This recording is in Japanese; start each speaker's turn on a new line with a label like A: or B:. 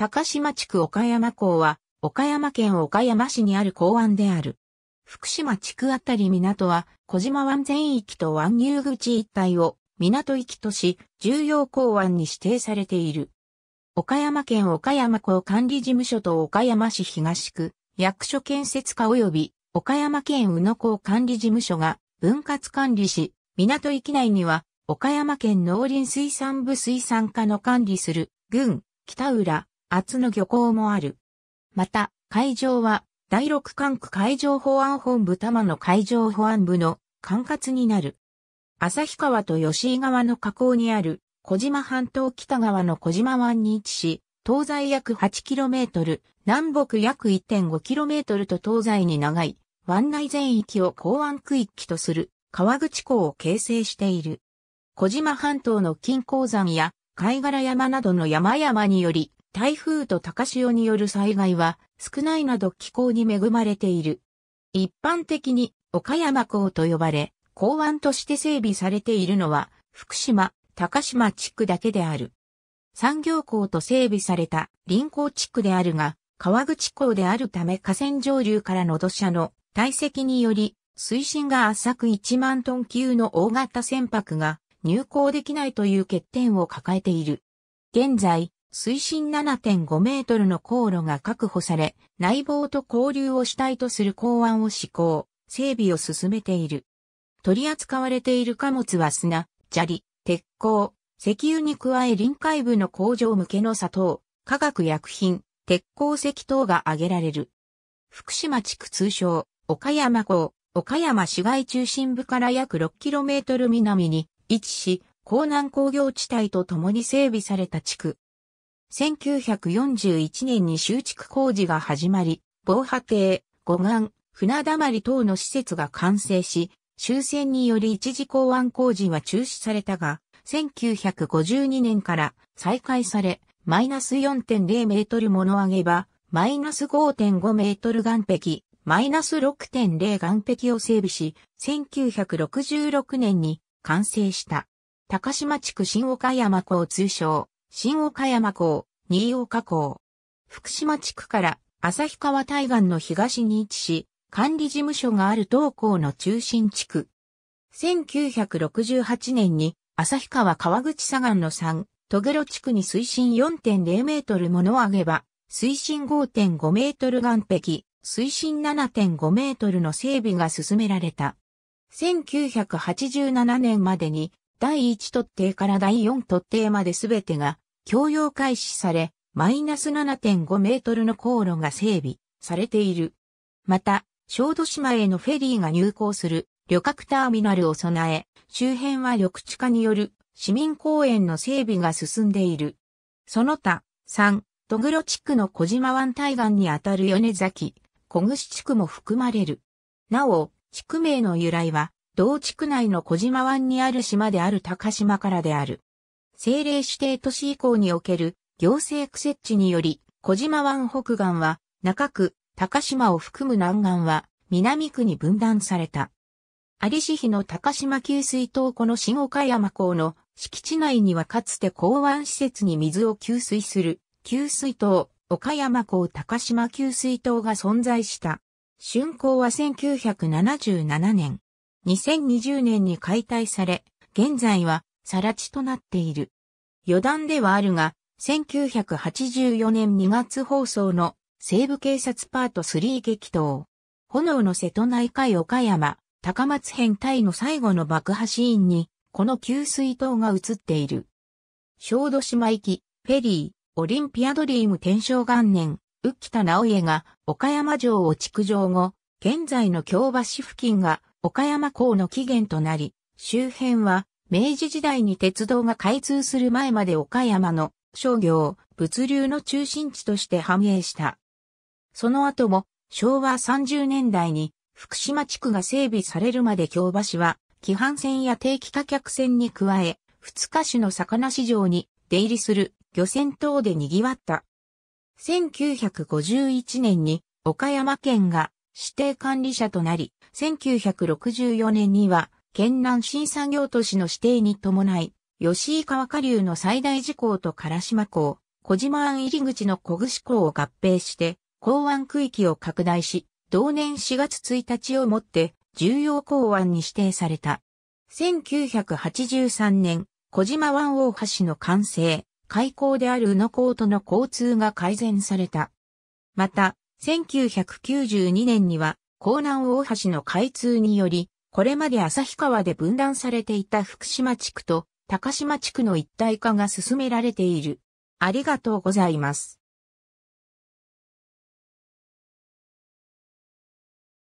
A: 高島地区岡山港は、岡山県岡山市にある港湾である。福島地区あたり港は、小島湾全域と湾入口一帯を、港域とし、重要港湾に指定されている。岡山県岡山港管理事務所と岡山市東区、役所建設課及び、岡山県宇野港管理事務所が、分割管理し、港域内には、岡山県農林水産部水産課の管理する、郡、北浦、厚の漁港もある。また、海上は、第六管区海上保安本部多摩の海上保安部の管轄になる。旭川と吉井川の河口にある小島半島北側の小島湾に位置し、東西約 8km、南北約 1.5km と東西に長い湾内全域を港湾区域とする川口港を形成している。小島半島の金鉱山や貝殻山などの山々により台風と高潮による災害は少ないなど気候に恵まれている。一般的に岡山港と呼ばれ、港湾として整備されているのは福島、高島地区だけである。産業港と整備された臨港地区であるが、川口港であるため河川上流からの土砂の堆積により、水深が浅く1万トン級の大型船舶が入港できないという欠点を抱えている。現在、水深7.5メートルの航路が確保され、内房と交流を主体とする港湾を施行、整備を進めている。取り扱われている貨物は砂、砂利、鉄鋼、石油に加え臨海部の工場向けの砂糖、化学薬品、鉄鉱石等が挙げられる。福島地区通称、岡山港、岡山市街中心部から約 6km 南に位置し、港南工業地帯と共に整備された地区。1941年に修築工事が始まり、防波堤、護岸、船溜まり等の施設が完成し、終戦により一時港湾工事は中止されたが、1952年から再開され、マイナス4.0メートル物上げ場、マイナス5.5メートル岸壁、マイナス6.0岸壁を整備し、1966年に完成した。高島地区新岡山港通称、新岡山港、新岡河福島地区から旭川対岸の東に位置し、管理事務所がある東港の中心地区。1968年に旭川川口左岸の3、戸ゲ地区に水深4.0メートルものを上げば、水深5.5メートル岸壁、水深7.5メートルの整備が進められた。1987年までに第1突堤から第4突堤まで全てが供用開始され、マイナス7.5メートルの航路が整備されている。また、小豆島へのフェリーが入港する旅客ターミナルを備え、周辺は緑地化による市民公園の整備が進んでいる。その他、3、戸黒地区の小島湾対岸にあたる米崎、小串地区も含まれる。なお、地区名の由来は、同地区内の小島湾にある島である高島からである。政令指定都市以降における行政区設置により、小島湾北岸は中区、高島を含む南岸は南区に分断された。有志比の高島給水塔湖の新岡山港の敷地内にはかつて港湾施設に水を給水する給水塔、岡山港高島給水塔が存在した。竣工は1977年。2020年に解体され、現在はさら地となっている。余談ではあるが、1984年2月放送の西部警察パート3激闘。炎の瀬戸内海岡山、高松編隊の最後の爆破シーンに、この給水塔が映っている。小豆島行き、フェリー、オリンピアドリーム天正元年、浮田直江が岡山城を築城後、現在の京橋付近が岡山港の起源となり、周辺は明治時代に鉄道が開通する前まで岡山の商業、物流の中心地として繁栄した。その後も昭和30年代に福島地区が整備されるまで京橋は、規範線や定期貨客船に加え、二日市の魚市場に出入りする漁船等で賑わった。1951年に岡山県が指定管理者となり、1964年には県南新産業都市の指定に伴い、吉井川下流の最大事項と唐島港、小島湾入り口の小串港を合併して、港湾区域を拡大し、同年4月1日をもって重要港湾に指定された。1983年、小島湾大橋の完成、開港である宇野港との交通が改善された。また、1992年には、港南大橋の開通により、これまで旭川で分断されていた福島地区と高島地区の一体化が進められている。ありがとうございます。